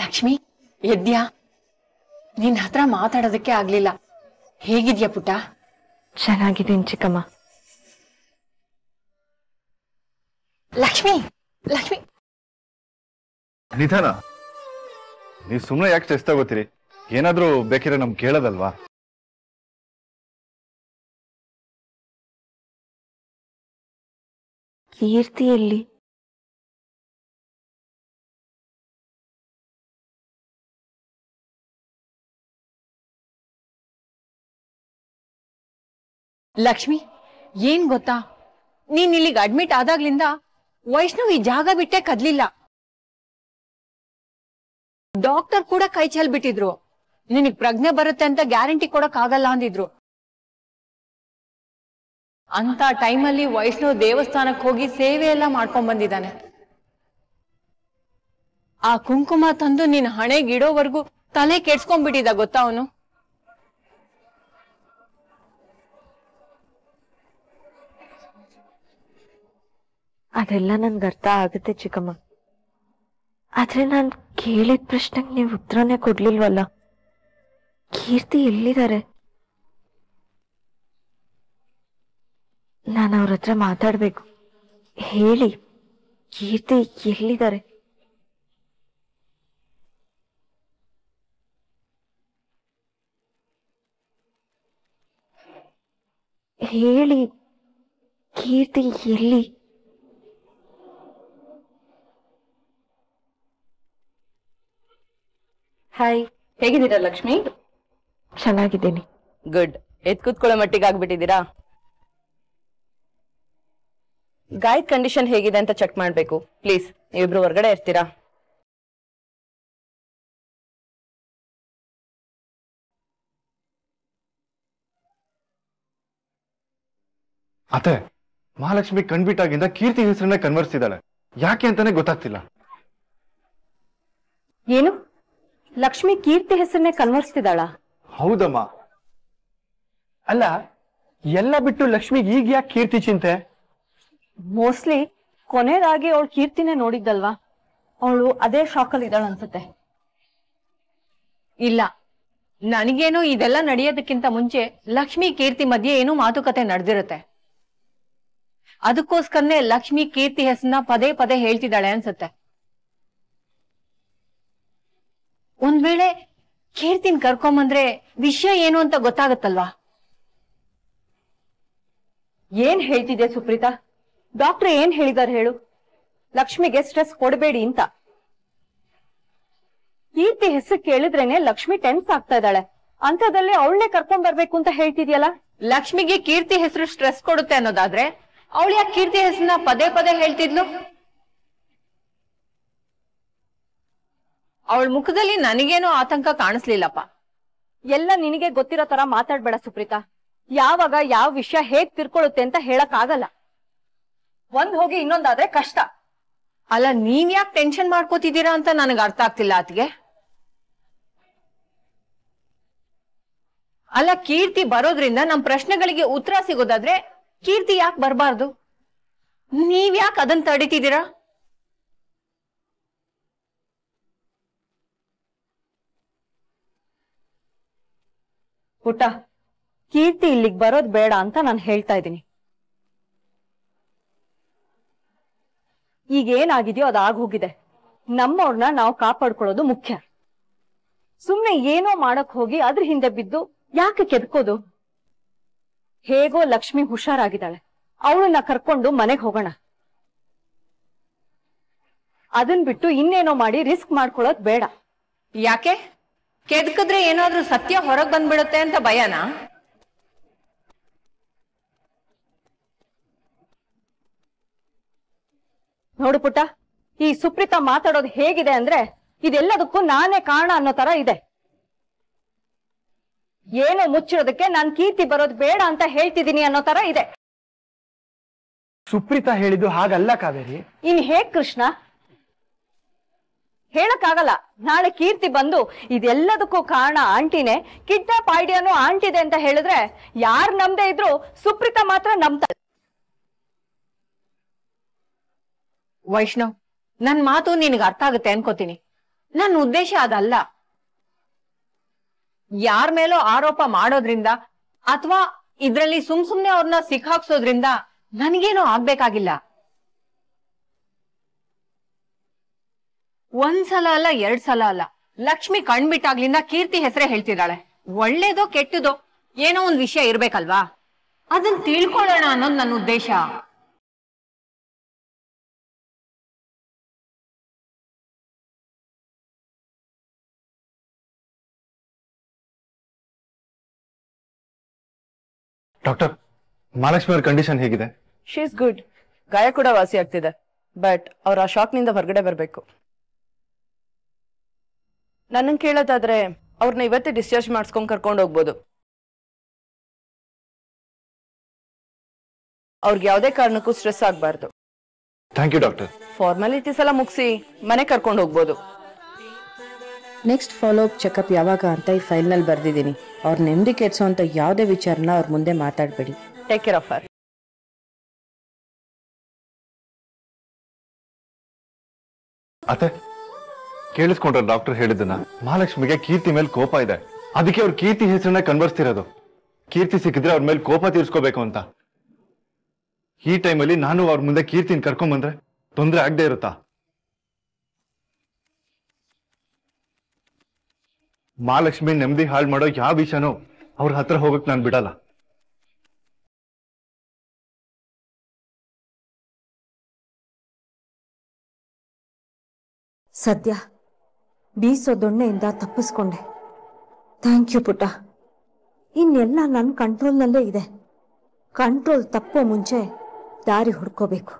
ಲಕ್ಷ್ಮಿ ಎದ್ಯಾ ನಿನ್ ಹತ್ರ ಮಾತಾಡೋದಕ್ಕೆ ಆಗ್ಲಿಲ್ಲ ಹೇಗಿದ್ಯಾ ಪುಟ ಚೆನ್ನಾಗಿದ್ದೀನಿ ಚಿಕ್ಕಮ್ಮ ಲಕ್ಷ್ಮಿ ಲಕ್ಷ್ಮಿ ನಿಧಾನ ನೀವು ಸುಮ್ಮನೆ ಯಾಕೆ ಚೇಸ್ತಾ ಗೊತ್ತೀರಿ ಏನಾದ್ರೂ ಬೇಕಿದ್ರೆ ನಮ್ಗೆ ಕೇಳೋದಲ್ವಾ ಕೀರ್ತಿಯಲ್ಲಿ ಲಕ್ಷ್ಮಿ ಏನ್ ಗೊತ್ತಾ ನೀನ್ ಇಲ್ಲಿಗೆ ಅಡ್ಮಿಟ್ ಆದಾಗ್ಲಿಂದ ವೈಷ್ಣವ್ ಈ ಜಾಗ ಬಿಟ್ಟೆ ಕದ್ಲಿಲ್ಲ ಡಾಕ್ಟರ್ ಕೂಡ ಕೈ ಚೆಲ್ ಬಿಟ್ಟಿದ್ರು ನಿನಗ್ ಪ್ರಜ್ಞೆ ಬರುತ್ತೆ ಅಂತ ಗ್ಯಾರಂಟಿ ಕೊಡಕ್ ಆಗಲ್ಲ ಅಂದಿದ್ರು ಅಂತ ಟೈಮಲ್ಲಿ ವೈಷ್ಣವ ದೇವಸ್ಥಾನಕ್ಕೆ ಹೋಗಿ ಸೇವೆ ಎಲ್ಲ ಮಾಡ್ಕೊಂಡ್ ಬಂದಿದ್ದಾನೆ ಆ ಕುಂಕುಮ ತಂದು ನಿನ್ ಹಣೆಗಿಡೋವರೆಗೂ ತಲೆ ಕೆಡ್ಸ್ಕೊಂಡ್ಬಿಟ್ಟಿದ ಗೊತ್ತಾ ಅವನು ಅದೆಲ್ಲ ನನ್ಗೆ ಅರ್ಥ ಆಗುತ್ತೆ ಚಿಕ್ಕಮ್ಮ ಆದ್ರೆ ನಾನು ಕೇಳಿದ ಪ್ರಶ್ನೆಗೆ ನೀವು ಉತ್ತರನೇ ಕೊಡ್ಲಿಲ್ವಲ್ಲ ಕೀರ್ತಿ ಎಲ್ಲಿದ್ದಾರೆ ನಾನು ಅವ್ರ ಹತ್ರ ಮಾತಾಡ್ಬೇಕು ಹೇಳಿ ಕೀರ್ತಿ ಎಲ್ಲಿದ್ದಾರೆ ಹೇಳಿ ಕೀರ್ತಿ ಎಲ್ಲಿ ಹಾಯ್ ಹೇಗಿದ್ದೀರಾ ಲಕ್ಷ್ಮಿ ಚೆನ್ನಾಗಿದ್ದೀನಿ ಗುಡ್ ಎತ್ ಕೂತ್ಕೊಳ್ಳೋ ಮಟ್ಟಿಗೆ ಆಗ್ಬಿಟ್ಟಿದ್ದೀರಾ ಗಾಯದ ಕಂಡೀಷನ್ ಹೇಗಿದೆ ಅಂತ ಚೆಕ್ ಮಾಡಬೇಕು ಪ್ಲೀಸ್ ನೀವಿಬ್ರು ಹೊರಗಡೆ ಇರ್ತೀರಾ ಅತ್ತೆ ಮಹಾಲಕ್ಷ್ಮಿ ಕಣ್ಬಿಟ್ಟಾಗಿಂದ ಕೀರ್ತಿ ಹೆಸರನ್ನ ಕನ್ವರ್ಸಿದ್ದಾಳೆ ಯಾಕೆ ಅಂತಾನೆ ಗೊತ್ತಾಗ್ತಿಲ್ಲ ಏನು ಲಕ್ಷ್ಮಿ ಕೀರ್ತಿ ಹೆಸರನ್ನೇ ಕನ್ವರ್ಸ್ತಿದ್ದಾಳ ಹೌದಮ್ಮ ಅಲ್ಲ ಎಲ್ಲ ಬಿಟ್ಟು ಲಕ್ಷ್ಮಿಗೆ ಈಗ ಯಾಕೆ ಕೀರ್ತಿ ಚಿಂತೆ ಮೋಸ್ಟ್ಲಿ ಕೊನೆದಾಗಿ ಅವಳು ಕೀರ್ತಿನೇ ನೋಡಿದ್ದಲ್ವಾ ಅವಳು ಅದೇ ಅಲ್ಲಿ ಇದ್ದಾಳು ಅನ್ಸುತ್ತೆ ಇಲ್ಲ ನನಗೇನು ಇದೆಲ್ಲ ನಡೆಯೋದಕ್ಕಿಂತ ಮುಂಚೆ ಲಕ್ಷ್ಮಿ ಕೀರ್ತಿ ಮಧ್ಯೆ ಏನೋ ಮಾತುಕತೆ ನಡೆದಿರುತ್ತೆ ಅದಕ್ಕೋಸ್ಕರನೇ ಲಕ್ಷ್ಮಿ ಕೀರ್ತಿ ಹೆಸರನ್ನ ಪದೇ ಪದೇ ಹೇಳ್ತಿದ್ದಾಳೆ ಅನ್ಸುತ್ತೆ ಒಂದ್ ವೇಳೆ ಕೀರ್ತಿನ ಕರ್ಕೊಂಬಂದ್ರೆ ವಿಷಯ ಏನು ಅಂತ ಗೊತ್ತಾಗತ್ತಲ್ವಾ ಏನ್ ಹೇಳ್ತಿದೆ ಸುಪ್ರೀತಾ ಡಾಕ್ಟರ್ ಏನ್ ಹೇಳಿದಾರೆ ಹೇಳು ಲಕ್ಷ್ಮಿಗೆ ಸ್ಟ್ರೆಸ್ ಕೊಡಬೇಡಿ ಅಂತ ಕೀರ್ತಿ ಹೆಸರು ಕೇಳಿದ್ರೇನೆ ಲಕ್ಷ್ಮಿ ಟೆನ್ಸ್ ಆಗ್ತಾ ಇದ್ದಾಳೆ ಅಂತದಲ್ಲಿ ಅವಳನ್ನೇ ಕರ್ಕೊಂಡ್ ಬರ್ಬೇಕು ಅಂತ ಹೇಳ್ತಿದ್ಯಲ್ಲ ಲಕ್ಷ್ಮಿಗೆ ಕೀರ್ತಿ ಹೆಸರು ಸ್ಟ್ರೆಸ್ ಕೊಡುತ್ತೆ ಅನ್ನೋದಾದ್ರೆ ಅವಳು ಯಾಕೆ ಕೀರ್ತಿ ಹೆಸರನ್ನ ಪದೇ ಪದೇ ಹೇಳ್ತಿದ್ಲು ಅವಳ ಮುಖದಲ್ಲಿ ನನಗೇನು ಆತಂಕ ಕಾಣಿಸ್ಲಿಲ್ಲಪ್ಪ ಎಲ್ಲ ನಿನಗೆ ಗೊತ್ತಿರೋ ತರ ಮಾತಾಡ್ಬೇಡ ಸುಪ್ರೀತಾ ಯಾವಾಗ ಯಾವ ವಿಷಯ ಹೇಗ್ ತಿರ್ಕೊಳುತ್ತೆ ಅಂತ ಹೇಳಕ್ ಆಗಲ್ಲ ಒಂದ್ ಹೋಗಿ ಇನ್ನೊಂದಾದ್ರೆ ಕಷ್ಟ ಅಲ್ಲ ನೀವ್ ಯಾಕೆ ಟೆನ್ಷನ್ ಮಾಡ್ಕೋತಿದ್ದೀರಾ ಅಂತ ನನಗೆ ಅರ್ಥ ಆಗ್ತಿಲ್ಲ ಆತ್ಗೆ ಅಲ್ಲ ಕೀರ್ತಿ ಬರೋದ್ರಿಂದ ನಮ್ ಪ್ರಶ್ನೆಗಳಿಗೆ ಉತ್ತರ ಸಿಗೋದಾದ್ರೆ ಕೀರ್ತಿ ಯಾಕೆ ಬರಬಾರ್ದು ನೀವ್ ಯಾಕೆ ಅದನ್ನ ತಡಿತಿದ್ದೀರಾ ಪುಟ್ಟ ಕೀರ್ತಿ ಇಲ್ಲಿಗೆ ಬರೋದು ಬೇಡ ಅಂತ ನಾನು ಹೇಳ್ತಾ ಇದ್ದೀನಿ ಈಗ ಈಗೇನಾಗಿದೆಯೋ ಅದಾಗೋಗಿದೆ ನಮ್ಮವ್ರನ್ನ ನಾವು ಕಾಪಾಡ್ಕೊಳ್ಳೋದು ಮುಖ್ಯ ಸುಮ್ನೆ ಏನೋ ಮಾಡಕ್ ಹೋಗಿ ಅದ್ರ ಹಿಂದೆ ಬಿದ್ದು ಯಾಕೆ ಕೆದ್ಕೋದು ಹೇಗೋ ಲಕ್ಷ್ಮಿ ಹುಷಾರಾಗಿದ್ದಾಳೆ ಅವಳನ್ನ ಕರ್ಕೊಂಡು ಮನೆಗೆ ಹೋಗೋಣ ಅದನ್ ಬಿಟ್ಟು ಇನ್ನೇನೋ ಮಾಡಿ ರಿಸ್ಕ್ ಮಾಡ್ಕೊಳ್ಳೋದ್ ಬೇಡ ಯಾಕೆ ಕೆದ್ಕದ್ರೆ ಏನಾದ್ರೂ ಸತ್ಯ ಹೊರಗ್ ಬಂದ್ಬಿಡುತ್ತೆ ಅಂತ ಭಯನಾ ನೋಡು ಪುಟ್ಟ ಈ ಸುಪ್ರೀತಾ ಮಾತಾಡೋದು ಹೇಗಿದೆ ಅಂದ್ರೆ ಇದೆಲ್ಲದಕ್ಕೂ ನಾನೇ ಕಾರಣ ಅನ್ನೋ ತರ ಇದೆ ಏನು ಮುಚ್ಚಿರೋದಕ್ಕೆ ನಾನ್ ಕೀರ್ತಿ ಬರೋದು ಬೇಡ ಅಂತ ಹೇಳ್ತಿದ್ದೀನಿ ಅನ್ನೋ ತರ ಇದೆ ಸುಪ್ರೀತಾ ಹೇಳಿದ್ದು ಹಾಗಲ್ಲ ಕಾವೇರಿ ಇನ್ ಹೇಗ್ ಕೃಷ್ಣ ಹೇಳಕ್ಕಾಗಲ್ಲ ನಾಳೆ ಕೀರ್ತಿ ಬಂದು ಇದೆಲ್ಲದಕ್ಕೂ ಕಾರಣ ಆಂಟಿನೇ ಕಿಡ್ನಾಪ್ ಐಡಿಯಾನು ಆಂಟಿದೆ ಅಂತ ಹೇಳಿದ್ರೆ ಯಾರು ನಂಬದೇ ಇದ್ರು ಸುಪ್ರೀತಾ ಮಾತ್ರ ನಮ್ತಾ ವೈಷ್ಣವ್ ನನ್ ಮಾತು ನಿನಗೆ ಅರ್ಥ ಆಗುತ್ತೆ ಅನ್ಕೋತೀನಿ ನನ್ನ ಉದ್ದೇಶ ಅದಲ್ಲ ಯಾರ ಮೇಲೋ ಆರೋಪ ಮಾಡೋದ್ರಿಂದ ಅಥವಾ ಇದ್ರಲ್ಲಿ ಸುಮ್ ಸುಮ್ನೆ ಅವ್ರನ್ನ ಸಿಕ್ಕಾಕ್ಸೋದ್ರಿಂದ ನನ್ಗೇನು ಆಗ್ಬೇಕಾಗಿಲ್ಲ ಒಂದ್ಸಲ ಅಲ್ಲ ಎರಡ್ ಸಲ ಅಲ್ಲ ಲಕ್ಷ್ಮಿ ಕಣ್ಬಿಟ್ಟಾಗ್ಲಿಂದ ಕೀರ್ತಿ ಹೆಸರೇ ಹೇಳ್ತಿದ್ದಾಳೆ ಒಳ್ಳೇದೋ ಕೆಟ್ಟದೋ ಏನೋ ಒಂದ್ ವಿಷಯ ಇರ್ಬೇಕಲ್ವಾ ಅದನ್ನ ತಿಳ್ಕೊಳ್ಳೋಣ ಅನ್ನೋದು ನನ್ನ ಉದ್ದೇಶ ಡಾಕ್ಟರ್ ಮಹಾಲಕ್ಷ್ಮಿ ಅವ್ರ ಕಂಡೀಷನ್ ಹೇಗಿದೆ ಶಿ ಇಸ್ ಗುಡ್ ಗಾಯ ಕೂಡ ವಾಸಿ ಆಗ್ತಿದೆ ಬಟ್ ಅವ್ರ ಆ ಶಾಕ್ ನಿಂದ ಹೊರಗಡೆ ಬರಬೇಕು ನನ್ನ ಕೇಳೋದಾದ್ರೆ ಅವ್ರನ್ನ ಇವತ್ತೇ ಡಿಸ್ಚಾರ್ಜ್ ಮಾಡಿಸ್ಕೊಂಡು ಕರ್ಕೊಂಡು ಹೋಗ್ಬೋದು ಅವ್ರಿಗೆ ಯಾವುದೇ ಕಾರಣಕ್ಕೂ ಸ್ಟ್ರೆಸ್ ಆಗಬಾರ್ದು ಥ್ಯಾಂಕ್ ಯು ಡಾಕ್ಟರ್ ಫಾರ್ಮಾಲಿಟೀಸ್ ಎಲ್ಲ ಮುಗಿಸಿ ಮನೆ ಕರ್ಕೊಂಡು ಹೋಗ್ಬೋದು ನೆಕ್ಸ್ಟ್ ಫಾಲೋ ಚೆಕಪ್ ಯಾವಾಗ ಅಂತ ಈ ಫೈಲ್ನಲ್ಲಿ ಬರೆದಿದ್ದೀನಿ ಅವ್ರ ನೆಮ್ಮದಿ ಕೆಡ್ಸೋ ಅಂತ ಯಾವುದೇ ವಿಚಾರನ ಅವ್ರ ಮುಂದೆ ಮಾತಾಡಬೇಡಿ ಟೇಕ್ ಕೇರ್ ಆಫ್ ಅತ್ತೆ ಕೇಳಿಸ್ಕೊಂಡ್ರೆ ಡಾಕ್ಟರ್ ಹೇಳಿದ್ದನ್ನ ಮಹಾಲಕ್ಷ್ಮಿಗೆ ಕೀರ್ತಿ ಮೇಲೆ ಕೋಪ ಇದೆ ಅದಕ್ಕೆ ಅವ್ರ ಕೀರ್ತಿ ಹೆಸರನ್ನ ಕನ್ವರ್ಸ್ತಿರೋದು ಕೀರ್ತಿ ಸಿಕ್ಕಿದ್ರೆ ಅವ್ರ ಮೇಲೆ ಕೋಪ ತೀರ್ಸ್ಕೋಬೇಕು ಅಂತ ಈ ಟೈಮಲ್ಲಿ ನಾನು ಅವ್ರ ಮುಂದೆ ಕೀರ್ತಿನ ಬಂದ್ರೆ ತೊಂದರೆ ಆಗದೆ ಇರುತ್ತಾ ಮಹಾಲಕ್ಷ್ಮಿ ನೆಮ್ಮದಿ ಹಾಳು ಮಾಡೋ ಯಾವ ವಿಷಯನೂ ಅವ್ರ ಹತ್ರ ಹೋಗಕ್ ನಾನು ಬಿಡಲ್ಲ ಸದ್ಯ ಬೀಸೋ ದೊಣ್ಣೆಯಿಂದ ತಪ್ಪಿಸ್ಕೊಂಡೆ ಥ್ಯಾಂಕ್ ಯು ಪುಟ್ಟ ಇನ್ನೆಲ್ಲ ನನ್ನ ಕಂಟ್ರೋಲ್ನಲ್ಲೇ ಇದೆ ಕಂಟ್ರೋಲ್ ತಪ್ಪೋ ಮುಂಚೆ ದಾರಿ ಹುಡ್ಕೋಬೇಕು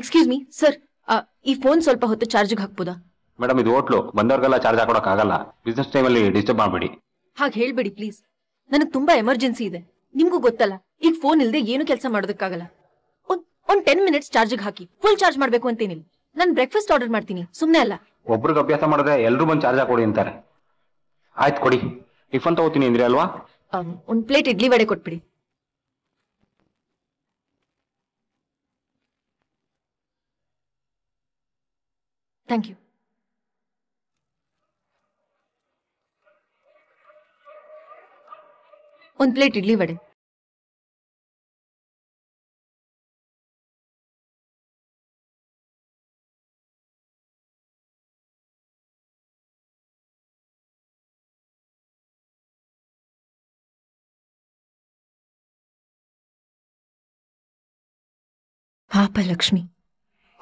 ಎಕ್ಸ್ಕ್ಯೂಸ್ ಮೀ ಸರ್ ಈ ಫೋನ್ ಸ್ವಲ್ಪ ಹೊತ್ತು ಚಾರ್ಜ್ ಹಾಕ್ಬೋದಾ ಮೇಡಮ್ ಇದು ಹೋಟ್ಲು ಬಂದವರಿಗೆಲ್ಲ ಚಾರ್ಜ್ ಹಾಕೊಡಕ್ ಆಗಲ್ಲ ಬಿಸ್ನೆಸ್ ಟೈಮ್ ಅಲ್ಲಿ ಡಿಸ್ಟರ್ಬ್ ಮಾಡಬೇಡಿ ಹಾಗೆ ಹೇಳ್ಬೇಡಿ ಪ್ಲೀಸ್ ನನಗ್ ತುಂಬಾ ಎಮರ್ಜೆನ್ಸಿ ಇದೆ ನಿಮ್ಗೂ ಗೊತ್ತಲ್ಲ ಈಗ ಫೋನ್ ಇಲ್ಲದೆ ಏನು ಕೆಲಸ ಮಾಡೋದಕ್ಕಾಗಲ್ಲ ಒಂದ್ ಟೆನ್ ಮಿನಿಟ್ಸ್ ಚಾರ್ಜ್ ಹಾಕಿ ಫುಲ್ ಚಾರ್ಜ್ ಮಾಡ್ಬೇಕು ಅಂತೇನಿಲ್ಲ ನಾನು ಬ್ರೇಕ್ಫಾಸ್ಟ್ ಆರ್ಡರ್ ಮಾಡ್ತೀನಿ ಸುಮ್ನೆ ಅಲ್ಲ ಒಬ್ರಿಗೆ ಅಭ್ಯಾಸ ಮಾಡಿದ್ರೆ ಎಲ್ರು ಬಂದು ಚಾರ್ಜ್ ಹಾಕೊಡಿ ಅಂತಾರೆ ಆಯ್ತು ಕೊಡಿ ಟಿಫನ್ ತಗೋತೀನಿ ಅಂದ್ರೆ ಅಲ್ವಾ ಒಂದ್ ಪ್ಲೇಟ್ ಇಡ್ಲಿ ವಡೆ ಕೊಟ್ಬಿಡಿ ಥ್ಯಾಂಕ್ ಯು ಒಂದು ಪ್ಲೇಟ್ ಇಡ್ಲಿ ವಡೆ ಪಾಪ ಲಕ್ಷ್ಮಿ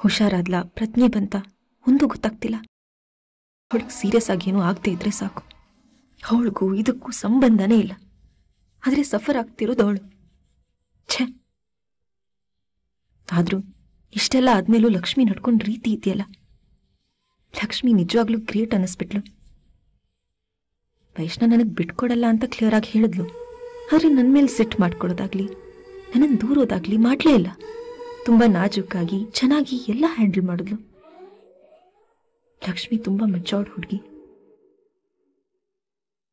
ಹುಷಾರಾದ್ಲ ಪ್ರಜ್ಞೆ ಬಂತ ಒಂದು ಗೊತ್ತಾಗ್ತಿಲ್ಲ ಅವಳಿಗೆ ಸೀರಿಯಸ್ ಆಗಿ ಏನೂ ಆಗದೆ ಇದ್ರೆ ಸಾಕು ಅವಳಿಗೂ ಇದಕ್ಕೂ ಸಂಬಂಧನೇ ಇಲ್ಲ ಆದರೆ ಸಫರ್ ಆಗ್ತಿರೋದು ಅವಳು ಛೆ ಆದರೂ ಇಷ್ಟೆಲ್ಲ ಆದ್ಮೇಲೂ ಲಕ್ಷ್ಮಿ ನಡ್ಕೊಂಡು ರೀತಿ ಇದೆಯಲ್ಲ ಲಕ್ಷ್ಮಿ ನಿಜವಾಗ್ಲೂ ಗ್ರೇಟ್ ಅನ್ನಿಸ್ಬಿಟ್ಲು ವೈಷ್ಣ ನನಗೆ ಬಿಟ್ಕೊಡಲ್ಲ ಅಂತ ಕ್ಲಿಯರ್ ಆಗಿ ಹೇಳಿದ್ಲು ಆದರೆ ನನ್ನ ಮೇಲೆ ಸೆಟ್ ಮಾಡ್ಕೊಳ್ಳೋದಾಗ್ಲಿ ನನ್ನನ್ನು ದೂರೋದಾಗ್ಲಿ ಮಾಡಲೇ ಇಲ್ಲ ತುಂಬ ನಾಜುಕ್ಕಾಗಿ ಚೆನ್ನಾಗಿ ಎಲ್ಲ ಹ್ಯಾಂಡಲ್ ಮಾಡಿದ್ಲು ಲಕ್ಷ್ಮಿ ತುಂಬ ಮೆಚೋರ್ಡ್ ಹುಡುಗಿ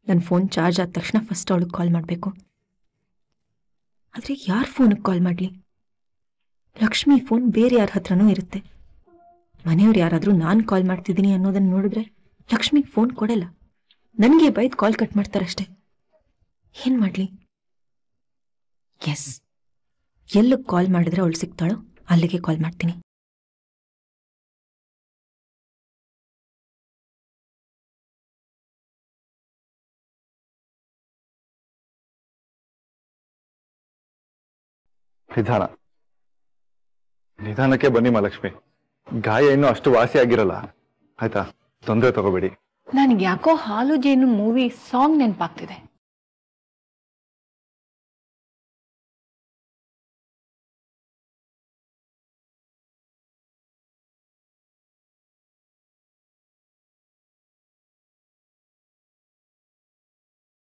ನನ್ನ ಫೋನ್ ಚಾರ್ಜ್ ಆದ ತಕ್ಷಣ ಫಸ್ಟ್ ಅವಳಿಗೆ ಕಾಲ್ ಮಾಡಬೇಕು ಆದರೆ ಯಾರ ಫೋನಿಗೆ ಕಾಲ್ ಮಾಡಲಿ ಲಕ್ಷ್ಮಿ ಫೋನ್ ಬೇರೆ ಯಾರ ಹತ್ರನೂ ಇರುತ್ತೆ ಮನೆಯವ್ರು ಯಾರಾದರೂ ನಾನು ಕಾಲ್ ಮಾಡ್ತಿದ್ದೀನಿ ಅನ್ನೋದನ್ನು ನೋಡಿದ್ರೆ ಲಕ್ಷ್ಮಿಗೆ ಫೋನ್ ಕೊಡಲ್ಲ ನನಗೆ ಬೈದು ಕಾಲ್ ಕಟ್ ಮಾಡ್ತಾರಷ್ಟೆ ಏನು ಮಾಡಲಿ ಎಸ್ ಎಲ್ಲಿಗೆ ಕಾಲ್ ಮಾಡಿದ್ರೆ ಅವಳು ಸಿಗ್ತಾಳೋ ಅಲ್ಲಿಗೆ ಕಾಲ್ ಮಾಡ್ತೀನಿ ನಿಧಾನ ನಿಧಾನಕ್ಕೆ ಬನ್ನಿ ಮಹಾಲಕ್ಷ್ಮಿ ಗಾಯ ಇನ್ನು ಅಷ್ಟು ವಾಸಿ ಆಗಿರಲ್ಲ ಆಯ್ತಾ ತೊಂದರೆ ತಗೋಬೇಡಿ ನನ್ಗೆ ಯಾಕೋ ಹಾಲು ಜೇನು ಮೂವಿ ಸಾಂಗ್ ನೆನಪಾಗ್ತಿದೆ